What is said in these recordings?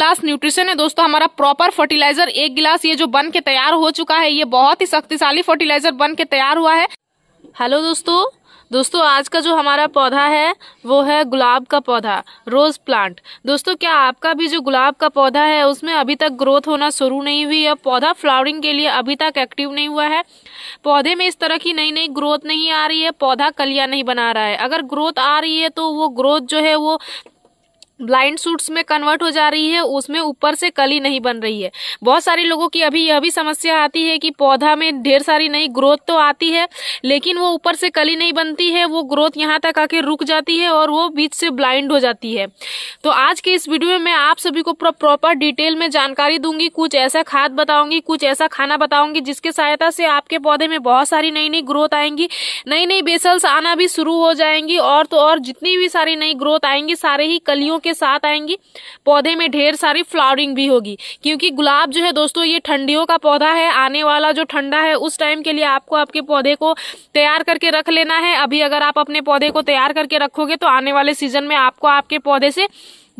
गिलास न्यूट्रिशन है दोस्तों हमारा प्रॉपर फर्टिलाइजर एक गिलास ये जो बन के तैयार हो चुका है ये बहुत ही शक्तिशाली फर्टिलाइजर बन के तैयार हुआ है हेलो दोस्तों दोस्तों आज का जो हमारा पौधा है वो है गुलाब का पौधा रोज़ प्लांट दोस्तों क्या आपका भी जो गुलाब का पौधा है उसमें अभी तक ग्रोथ होना शुरू नहीं हुई है पौधा फ्लावरिंग के लिए अभी तक एक्टिव नहीं हुआ है पौधे में इस तरह की नई नई ग्रोथ नहीं आ रही है पौधा कलिया नहीं बना रहा है अगर ग्रोथ आ रही है तो वो ग्रोथ जो है वो ब्लाइंड सूट्स में कन्वर्ट हो जा रही है उसमें ऊपर से कली नहीं बन रही है बहुत सारे लोगों की अभी यह भी समस्या आती है कि पौधा में ढेर सारी नई ग्रोथ तो आती है लेकिन वो ऊपर से कली नहीं बनती है वो ग्रोथ यहाँ तक आके रुक जाती है और वो बीच से ब्लाइंड हो जाती है तो आज के इस वीडियो में मैं आप सभी को प्रॉपर डिटेल में जानकारी दूंगी कुछ ऐसा खाद बताऊंगी कुछ ऐसा खाना बताऊंगी जिसके सहायता से आपके पौधे में बहुत सारी नई नई ग्रोथ आएंगी नई नई बेसल्स आना भी शुरू हो जाएंगी और तो और जितनी भी सारी नई ग्रोथ आएंगी सारे ही कलियों के साथ आएंगी पौधे में ढेर सारी फ्लावरिंग भी होगी क्योंकि गुलाब जो है दोस्तों ये ठंडियों का पौधा है आने वाला जो ठंडा है उस टाइम के लिए आपको आपके पौधे को तैयार करके रख लेना है अभी अगर आप अपने पौधे को तैयार करके रखोगे तो आने वाले सीजन में आपको आपके पौधे से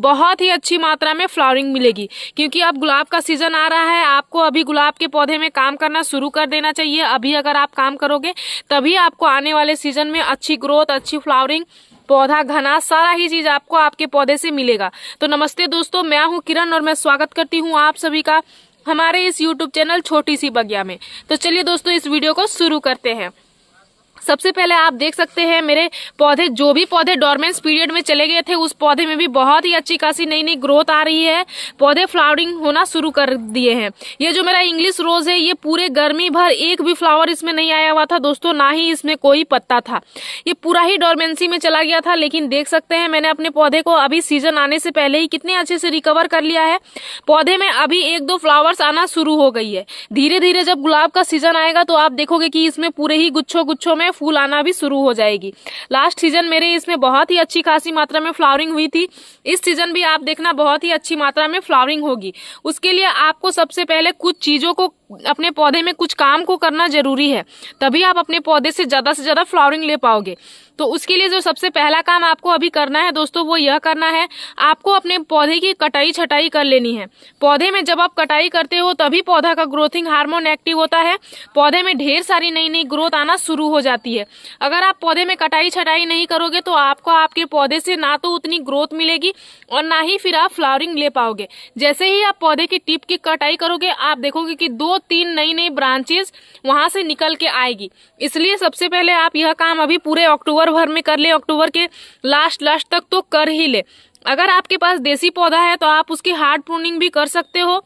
बहुत ही अच्छी मात्रा में फ्लावरिंग मिलेगी क्योंकि अब गुलाब का सीजन आ रहा है आपको अभी गुलाब के पौधे में काम करना शुरू कर देना चाहिए अभी अगर आप काम करोगे तभी आपको आने वाले सीजन में अच्छी ग्रोथ अच्छी फ्लावरिंग पौधा घना सारा ही चीज आपको आपके पौधे से मिलेगा तो नमस्ते दोस्तों मैं हूँ किरण और मैं स्वागत करती हूँ आप सभी का हमारे इस यूट्यूब चैनल छोटी सी बगिया में तो चलिए दोस्तों इस वीडियो को शुरू करते हैं सबसे पहले आप देख सकते हैं मेरे पौधे जो भी पौधे डोरमेंस पीरियड में चले गए थे उस पौधे में भी बहुत ही अच्छी खासी नई नई ग्रोथ आ रही है पौधे फ्लावरिंग होना शुरू कर दिए हैं ये जो मेरा इंग्लिश रोज है ये पूरे गर्मी भर एक भी फ्लावर इसमें नहीं आया हुआ था दोस्तों ना ही इसमें कोई पत्ता था ये पूरा ही डोरमेंसी में चला गया था लेकिन देख सकते हैं मैंने अपने पौधे को अभी सीजन आने से पहले ही कितने अच्छे से रिकवर कर लिया है पौधे में अभी एक दो फ्लावर्स आना शुरू हो गई है धीरे धीरे जब गुलाब का सीजन आएगा तो आप देखोगे की इसमें पूरे ही गुच्छो गुच्छों में में फूल आना भी शुरू हो जाएगी लास्ट सीजन मेरे इसमें बहुत ही अच्छी खासी मात्रा में फ्लावरिंग हुई थी इस सीजन भी आप देखना बहुत ही अच्छी मात्रा में फ्लावरिंग होगी उसके लिए आपको सबसे पहले कुछ चीज़ों को अपने पौधे में कुछ काम को करना जरूरी है तभी आप अपने पौधे से ज़्यादा से ज़्यादा फ्लावरिंग ले पाओगे तो उसके लिए जो सबसे पहला काम आपको अभी करना है दोस्तों वो यह करना है आपको अपने पौधे की कटाई छटाई कर लेनी है पौधे में जब आप कटाई करते हो तभी पौधा का ग्रोथिंग हार्मोन एक्टिव होता है पौधे में ढेर सारी नई नई ग्रोथ आना शुरू हो जाती है अगर आप पौधे में कटाई छटाई नहीं करोगे तो आपको आपके पौधे से ना तो उतनी ग्रोथ मिलेगी और ना ही फिर आप फ्लावरिंग ले पाओगे जैसे ही आप पौधे की टिप की कटाई करोगे आप देखोगे की दो तीन नई नई ब्रांचेज वहां से निकल के आएगी इसलिए सबसे पहले आप यह काम अभी पूरे अक्टूबर भर में कर ले अक्टूबर के लास्ट लास्ट तक तो कर ही ले अगर आपके पास देसी पौधा है तो आप उसकी हार्ड प्रूनिंग भी कर सकते हो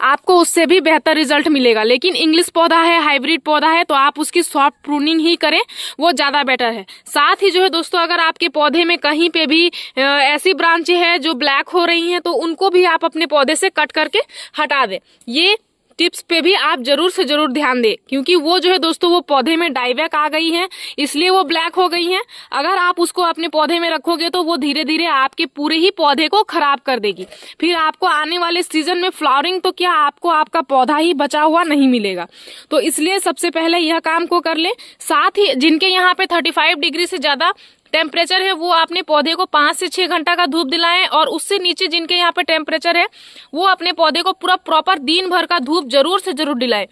आपको उससे भी बेहतर रिजल्ट मिलेगा लेकिन इंग्लिश पौधा है हाइब्रिड पौधा है तो आप उसकी सॉफ्ट प्रूनिंग ही करें वो ज़्यादा बेटर है साथ ही जो है दोस्तों अगर आपके पौधे में कहीं पे भी ऐसी ब्रांचें है जो ब्लैक हो रही हैं तो उनको भी आप अपने पौधे से कट करके हटा दें ये टिप्स पे भी आप जरूर से जरूर ध्यान दें क्योंकि वो जो है दोस्तों वो पौधे में डाइबैक आ गई है इसलिए वो ब्लैक हो गई है अगर आप उसको अपने पौधे में रखोगे तो वो धीरे धीरे आपके पूरे ही पौधे को खराब कर देगी फिर आपको आने वाले सीजन में फ्लावरिंग तो क्या आपको आपका पौधा ही बचा हुआ नहीं मिलेगा तो इसलिए सबसे पहले यह काम को कर ले साथ ही जिनके यहाँ पे थर्टी डिग्री से ज्यादा टेम्परेचर है वो आपने पौधे को पाँच से छः घंटा का धूप दिलाएं और उससे नीचे जिनके यहाँ पे टेम्परेचर है वो अपने पौधे को पूरा प्रॉपर दिन भर का धूप जरूर से जरूर दिलाएं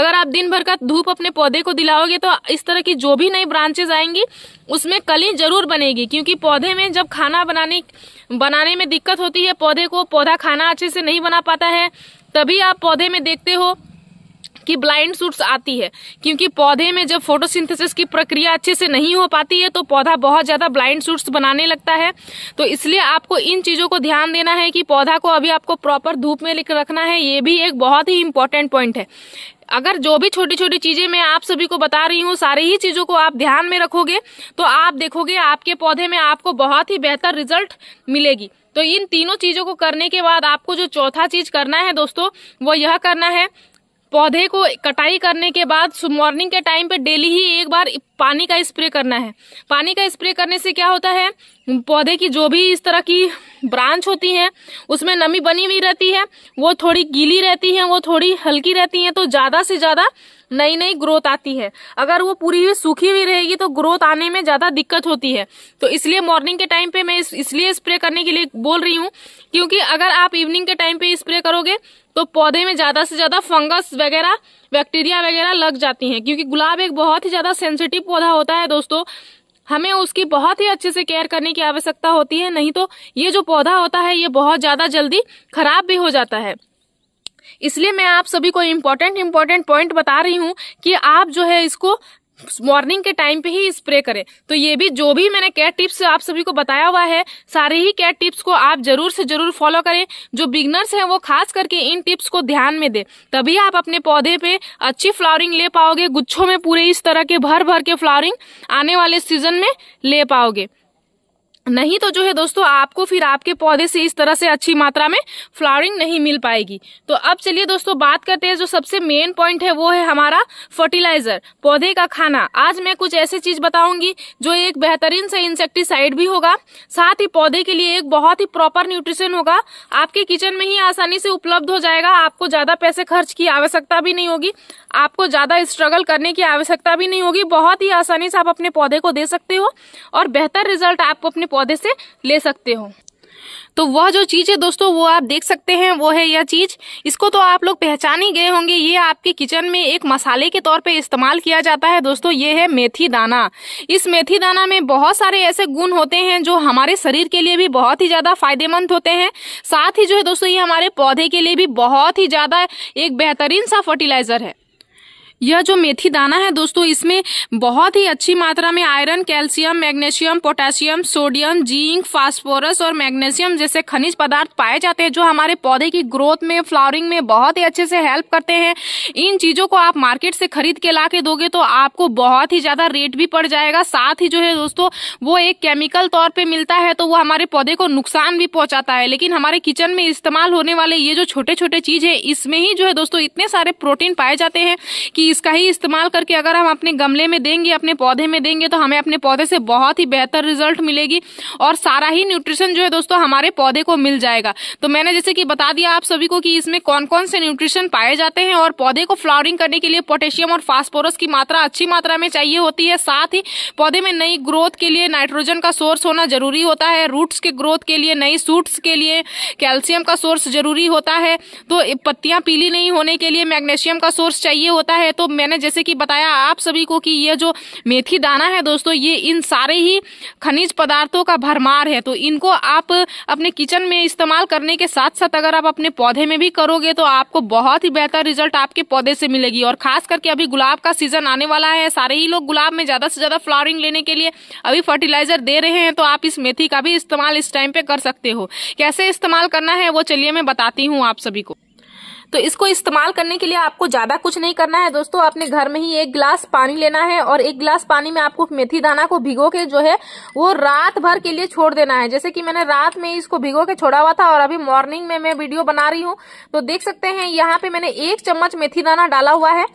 अगर आप दिन भर का धूप अपने पौधे को दिलाओगे तो इस तरह की जो भी नई ब्रांचेज आएंगी उसमें कली जरूर बनेगी क्योंकि पौधे में जब खाना बनाने बनाने में दिक्कत होती है पौधे को पौधा खाना अच्छे से नहीं बना पाता है तभी आप पौधे में देखते हो कि ब्लाइंड सूट्स आती है क्योंकि पौधे में जब फोटोसिंथेसिस की प्रक्रिया अच्छे से नहीं हो पाती है तो पौधा बहुत ज़्यादा ब्लाइंड सूट्स बनाने लगता है तो इसलिए आपको इन चीज़ों को ध्यान देना है कि पौधा को अभी आपको प्रॉपर धूप में रखना है ये भी एक बहुत ही इंपॉर्टेंट पॉइंट है अगर जो भी छोटी छोटी चीजें मैं आप सभी को बता रही हूँ सारी ही चीजों को आप ध्यान में रखोगे तो आप देखोगे आपके पौधे में आपको बहुत ही बेहतर रिजल्ट मिलेगी तो इन तीनों चीजों को करने के बाद आपको जो चौथा चीज करना है दोस्तों वो यह करना है पौधे को कटाई करने के बाद मॉर्निंग के टाइम पे डेली ही एक बार पानी का स्प्रे करना है पानी का स्प्रे करने से क्या होता है पौधे की जो भी इस तरह की ब्रांच होती है उसमें नमी बनी हुई रहती है वो थोड़ी गीली रहती है वो थोड़ी हल्की रहती है तो ज़्यादा से ज़्यादा नई नई ग्रोथ आती है अगर वो पूरी हुई सूखी हुई रहेगी तो ग्रोथ आने में ज़्यादा दिक्कत होती है तो इसलिए मॉर्निंग के टाइम पे मैं इस, इसलिए स्प्रे करने के लिए बोल रही हूँ क्योंकि अगर आप इवनिंग के टाइम पे स्प्रे करोगे तो पौधे में ज़्यादा से ज़्यादा फंगस वगैरह बैक्टीरिया वगैरह लग जाती हैं क्योंकि गुलाब एक बहुत ही ज़्यादा सेंसिटिव पौधा होता है दोस्तों हमें उसकी बहुत ही अच्छे से केयर करने की आवश्यकता होती है नहीं तो ये जो पौधा होता है ये बहुत ज़्यादा जल्दी खराब भी हो जाता है इसलिए मैं आप सभी को इम्पोर्टेंट इम्पोर्टेंट पॉइंट बता रही हूँ कि आप जो है इसको मॉर्निंग के टाइम पे ही स्प्रे करें तो ये भी जो भी मैंने केयर टिप्स आप सभी को बताया हुआ है सारे ही केयर टिप्स को आप जरूर से जरूर फॉलो करें जो बिगनर्स हैं वो खास करके इन टिप्स को ध्यान में दें तभी आप अपने पौधे पे अच्छी फ्लावरिंग ले पाओगे गुच्छों में पूरे इस तरह के भर भर के फ्लावरिंग आने वाले सीजन में ले पाओगे नहीं तो जो है दोस्तों आपको फिर आपके पौधे से इस तरह से अच्छी मात्रा में फ्लावरिंग नहीं मिल पाएगी तो अब चलिए दोस्तों बात करते हैं जो सबसे मेन पॉइंट है वो है हमारा फर्टिलाइजर पौधे का खाना आज मैं कुछ ऐसे चीज बताऊंगी जो एक बेहतरीन से इंसेक्टिसाइड भी होगा साथ ही पौधे के लिए एक बहुत ही प्रॉपर न्यूट्रिशन होगा आपके किचन में ही आसानी से उपलब्ध हो जाएगा आपको ज्यादा पैसे खर्च की आवश्यकता भी नहीं होगी आपको ज़्यादा स्ट्रगल करने की आवश्यकता भी नहीं होगी बहुत ही आसानी से आप अपने पौधे को दे सकते हो और बेहतर रिजल्ट आप अपने पौधे से ले सकते हो तो वह जो चीज़ है दोस्तों वो आप देख सकते हैं वो है यह चीज़ इसको तो आप लोग पहचान ही गए होंगे ये आपके किचन में एक मसाले के तौर पे इस्तेमाल किया जाता है दोस्तों ये है मेथी दाना इस मेथी दाना में बहुत सारे ऐसे गुण होते हैं जो हमारे शरीर के लिए भी बहुत ही ज़्यादा फायदेमंद होते हैं साथ ही जो है दोस्तों ये हमारे पौधे के लिए भी बहुत ही ज़्यादा एक बेहतरीन सा फर्टिलाइज़र है यह जो मेथी दाना है दोस्तों इसमें बहुत ही अच्छी मात्रा में iron calcium magnesium potassium sodium zinc phosphorus और मैग्नीशियम जैसे खनिज पदार्थ पाए जाते हैं जो हमारे पौधे की ग्रोथ में फ्लावरिंग में बहुत ही अच्छे से हेल्प करते हैं इन चीज़ों को आप मार्केट से खरीद के ला के दोगे तो आपको बहुत ही ज़्यादा रेट भी पड़ जाएगा साथ ही जो है दोस्तों वो एक केमिकल तौर पर मिलता है तो वो हमारे पौधे को नुकसान भी पहुँचाता है लेकिन हमारे किचन में इस्तेमाल होने वाले ये जो छोटे छोटे चीज़ है इसमें ही जो है दोस्तों इतने सारे प्रोटीन पाए जाते हैं कि इसका ही इस्तेमाल करके अगर हम अपने गमले में देंगे अपने पौधे में देंगे तो हमें अपने पौधे से बहुत ही बेहतर रिजल्ट मिलेगी और सारा ही न्यूट्रिशन जो है दोस्तों हमारे पौधे को मिल जाएगा तो मैंने जैसे कि बता दिया आप सभी को कि इसमें कौन कौन से न्यूट्रिशन पाए जाते हैं और पौधे को फ्लावरिंग करने के लिए पोटेशियम और फास्फोरस की मात्रा अच्छी मात्रा में चाहिए होती है साथ ही पौधे में नई ग्रोथ के लिए नाइट्रोजन का सोर्स होना जरूरी होता है रूट्स के ग्रोथ के लिए नई सूट्स के लिए कैल्शियम का सोर्स जरूरी होता है तो पत्तियां पीली नहीं होने के लिए मैग्नेशियम का सोर्स चाहिए होता है तो मैंने जैसे कि बताया आप सभी को कि ये जो मेथी दाना है दोस्तों ये इन सारे ही खनिज पदार्थों का भरमार है तो इनको आप अपने किचन में इस्तेमाल करने के साथ साथ अगर आप अपने पौधे में भी करोगे तो आपको बहुत ही बेहतर रिजल्ट आपके पौधे से मिलेगी और खास करके अभी गुलाब का सीजन आने वाला है सारे ही लोग गुलाब में ज़्यादा से ज़्यादा फ्लावरिंग लेने के लिए अभी फर्टिलाइजर दे रहे हैं तो आप इस मेथी का भी इस्तेमाल इस टाइम पे कर सकते हो कैसे इस्तेमाल करना है वो चलिए मैं बताती हूँ आप सभी को तो इसको इस्तेमाल करने के लिए आपको ज्यादा कुछ नहीं करना है दोस्तों आपने घर में ही एक गिलास पानी लेना है और एक गिलास पानी में आपको मेथी दाना को भिगो के जो है वो रात भर के लिए छोड़ देना है जैसे कि मैंने रात में इसको भिगो के छोड़ा हुआ था और अभी मॉर्निंग में मैं वीडियो बना रही हूँ तो देख सकते हैं यहाँ पे मैंने एक चम्मच मेथी दाना डाला हुआ है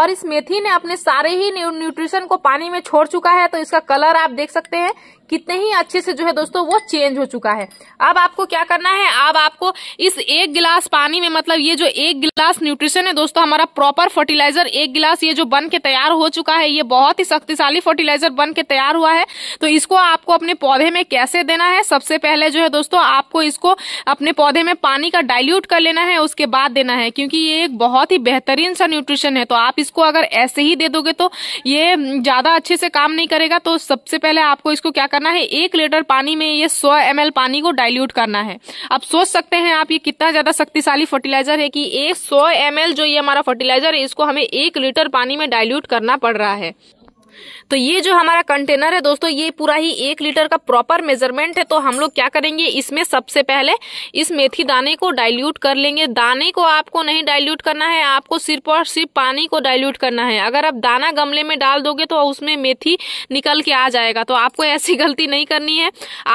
और इस मेथी ने अपने सारे ही न्यूट्रिशन को पानी में छोड़ चुका है तो इसका कलर आप देख सकते हैं कितने ही अच्छे से जो है दोस्तों वो चेंज हो चुका है अब आपको क्या करना है अब आपको इस एक गिलास पानी में मतलब ये जो एक गिलास न्यूट्रिशन है दोस्तों हमारा प्रॉपर फर्टिलाइजर एक गिलास ये जो बन के तैयार हो चुका है ये बहुत ही शक्तिशाली फर्टिलाइजर बन के तैयार हुआ है तो इसको आपको अपने पौधे में कैसे देना है सबसे पहले जो है दोस्तों आपको इसको अपने पौधे में पानी का डायल्यूट कर लेना है उसके बाद देना है क्योंकि ये एक बहुत ही बेहतरीन सा न्यूट्रिशन है तो आप इसको अगर ऐसे ही दे दोगे तो ये ज़्यादा अच्छे से काम नहीं करेगा तो सबसे पहले आपको इसको क्या करना करना है एक लीटर पानी में ये सौ एम पानी को डाइल्यूट करना है अब सोच सकते हैं आप ये कितना ज़्यादा शक्तिशाली फर्टिलाइजर है कि एक सौ एम जो ये हमारा फर्टिलाइजर है इसको हमें एक लीटर पानी में डाइल्यूट करना पड़ रहा है तो ये जो हमारा कंटेनर है दोस्तों ये पूरा ही एक लीटर का प्रॉपर मेजरमेंट है तो हम लोग क्या करेंगे इसमें सबसे पहले इस मेथी दाने को डाइल्यूट कर लेंगे दाने को आपको नहीं डाइल्यूट करना है आपको सिर्फ और सिर्फ पानी को डाइल्यूट करना है अगर आप दाना गमले में डाल दोगे तो उसमें मेथी निकल के आ जाएगा तो आपको ऐसी गलती नहीं करनी है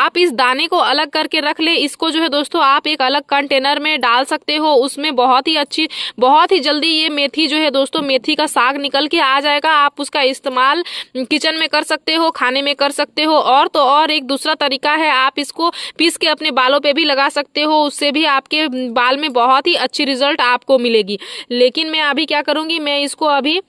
आप इस दाने को अलग करके रख ले इसको जो है दोस्तों आप एक अलग कंटेनर में डाल सकते हो उसमें बहुत ही अच्छी बहुत ही जल्दी ये मेथी जो है दोस्तों मेथी का साग निकल के आ जाएगा आप उसका इस्तेमाल किचन में कर सकते हो खाने में कर सकते हो और तो और एक दूसरा तरीका है आप इसको पीस के अपने बालों पे भी लगा सकते हो उससे भी आपके बाल में बहुत ही अच्छी रिजल्ट आपको मिलेगी लेकिन मैं अभी क्या करूँगी मैं इसको अभी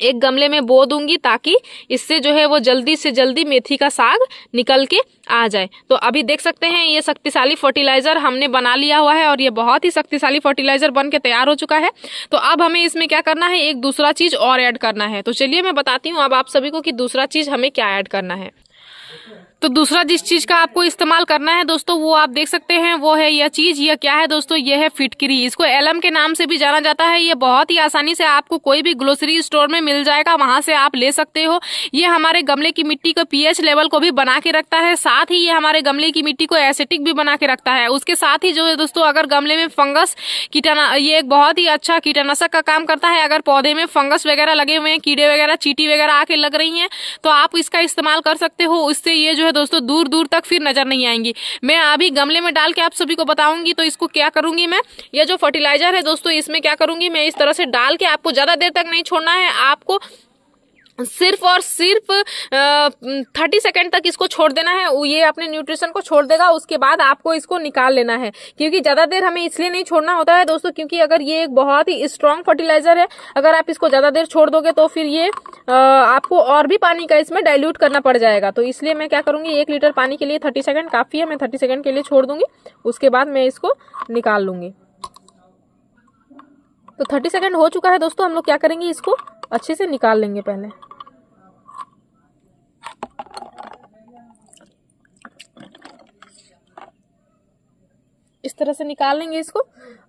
एक गमले में बो दूंगी ताकि इससे जो है वो जल्दी से जल्दी मेथी का साग निकल के आ जाए तो अभी देख सकते हैं ये शक्तिशाली फर्टिलाइज़र हमने बना लिया हुआ है और ये बहुत ही शक्तिशाली फर्टिलाइज़र बन के तैयार हो चुका है तो अब हमें इसमें क्या करना है एक दूसरा चीज़ और ऐड करना है तो चलिए मैं बताती हूँ अब आप सभी को कि दूसरा चीज़ हमें क्या ऐड करना है तो दूसरा जिस चीज का आपको इस्तेमाल करना है दोस्तों वो आप देख सकते हैं वो है यह चीज यह क्या है दोस्तों यह है फिटकरी इसको एलम के नाम से भी जाना जाता है ये बहुत ही आसानी से आपको कोई भी ग्रोसरी स्टोर में मिल जाएगा वहां से आप ले सकते हो ये हमारे गमले की मिट्टी को पीएच लेवल को भी बना के रखता है साथ ही ये हमारे गमले की मिट्टी को एसेटिक भी बना के रखता है उसके साथ ही जो है दोस्तों अगर गमले में फंगस कीटाना ये एक बहुत ही अच्छा कीटनाशक का काम करता है अगर पौधे में फंगस वगैरह लगे हुए हैं कीड़े वगैरह चीटी वगैरह आके लग रही है तो आप इसका इस्तेमाल कर सकते हो उससे ये जो है दोस्तों दूर दूर तक फिर नजर नहीं आएंगी मैं अभी गमले में डाल के आप सभी को बताऊंगी तो इसको क्या करूंगी मैं ये जो फर्टिलाइजर है दोस्तों इसमें क्या करूंगी मैं इस तरह से डाल के आपको ज्यादा देर तक नहीं छोड़ना है आपको सिर्फ और सिर्फ थर्टी सेकेंड तक इसको छोड़ देना है ये अपने न्यूट्रिशन को छोड़ देगा उसके बाद आपको इसको निकाल लेना है क्योंकि ज़्यादा देर हमें इसलिए नहीं छोड़ना होता है दोस्तों क्योंकि अगर ये एक बहुत ही स्ट्रांग फर्टिलाइजर है अगर आप इसको ज़्यादा देर छोड़ दोगे तो फिर ये आपको और भी पानी का इसमें डायल्यूट करना पड़ जाएगा तो इसलिए मैं क्या करूँगी एक लीटर पानी के लिए थर्टी सेकेंड काफ़ी है मैं थर्टी सेकेंड के लिए छोड़ दूंगी उसके बाद मैं इसको निकाल लूँगी तो थर्टी सेकेंड हो चुका है दोस्तों हम लोग क्या करेंगे इसको अच्छे से निकाल लेंगे पहले इस तरह से निकाल लेंगे इसको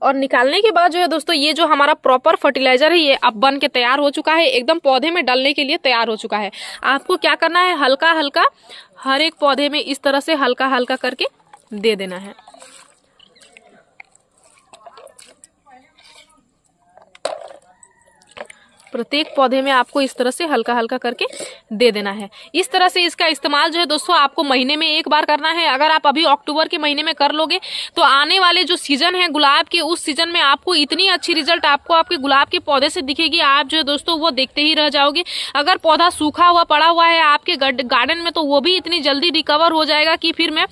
और निकालने के बाद जो है दोस्तों ये जो हमारा प्रॉपर फर्टिलाइजर है ये अब बन के तैयार हो चुका है एकदम पौधे में डालने के लिए तैयार हो चुका है आपको क्या करना है हल्का हल्का हर एक पौधे में इस तरह से हल्का हल्का करके दे देना है प्रत्येक पौधे में आपको इस तरह से हल्का हल्का करके दे देना है इस तरह से इसका इस्तेमाल जो है दोस्तों आपको महीने में एक बार करना है अगर आप अभी अक्टूबर के महीने में कर लोगे तो आने वाले जो सीजन है गुलाब के उस सीजन में आपको इतनी अच्छी रिजल्ट आपको आपके गुलाब के पौधे से दिखेगी आप जो है दोस्तों वो देखते ही रह जाओगे अगर पौधा सूखा हुआ पड़ा हुआ है आपके गार्डन में तो वो भी इतनी जल्दी रिकवर हो जाएगा कि फिर मैं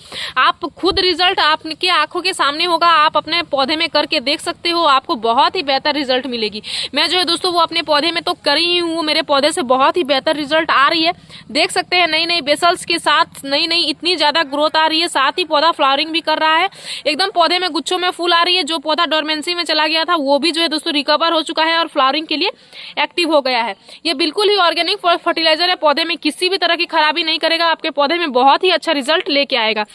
आप खुद रिजल्ट आपके आंखों के सामने होगा आप अपने पौधे में करके देख सकते हो आपको बहुत ही बेहतर रिजल्ट मिलेगी मैं जो है दोस्तों वो अपने पौधे पौधे में तो कर ही हूँ मेरे पौधे से बहुत ही बेहतर रिजल्ट आ रही है देख सकते हैं नई नई बेसल्स के साथ नई नई इतनी ज़्यादा ग्रोथ आ रही है साथ ही पौधा फ्लावरिंग भी कर रहा है एकदम पौधे में गुच्छों में फूल आ रही है जो पौधा डोरमेंसी में चला गया था वो भी जो है दोस्तों रिकवर हो चुका है और फ्लावरिंग के लिए एक्टिव हो गया है ये बिल्कुल ही ऑर्गेनिक फर्टिलाइजर है पौधे में किसी भी तरह की खराबी नहीं करेगा आपके पौधे में बहुत ही अच्छा रिजल्ट लेके आएगा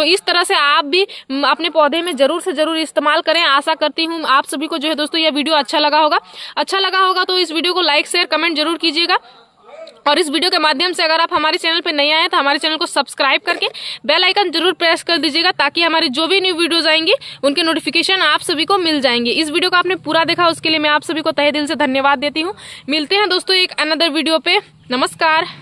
तो इस तरह से आप भी अपने पौधे में ज़रूर से ज़रूर इस्तेमाल करें आशा करती हूँ आप सभी को जो है दोस्तों यह वीडियो अच्छा लगा होगा अच्छा लगा होगा तो इस वीडियो को लाइक शेयर कमेंट जरूर कीजिएगा और इस वीडियो के माध्यम से अगर आप हमारे चैनल पर नए आए तो हमारे चैनल को सब्सक्राइब करके बेल आइकन जरूर प्रेस कर दीजिएगा ताकि हमारी जो भी न्यू वीडियोज आएंगी उनके नोटिफिकेशन आप सभी को मिल जाएंगे इस वीडियो को आपने पूरा देखा उसके लिए मैं आप सभी को तहे दिल से धन्यवाद देती हूँ मिलते हैं दोस्तों एक अनदर वीडियो पे नमस्कार